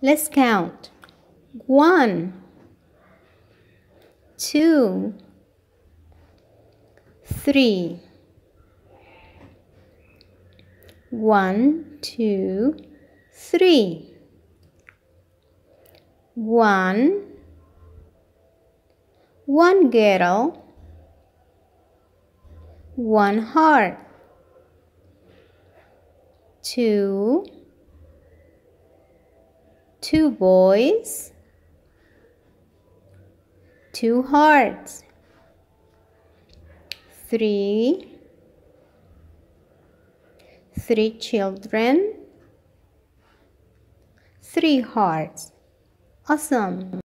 Let's count. One, two, three. One, two, three. One, one girl, one heart, two, two boys, two hearts, three, three children, three hearts. Awesome.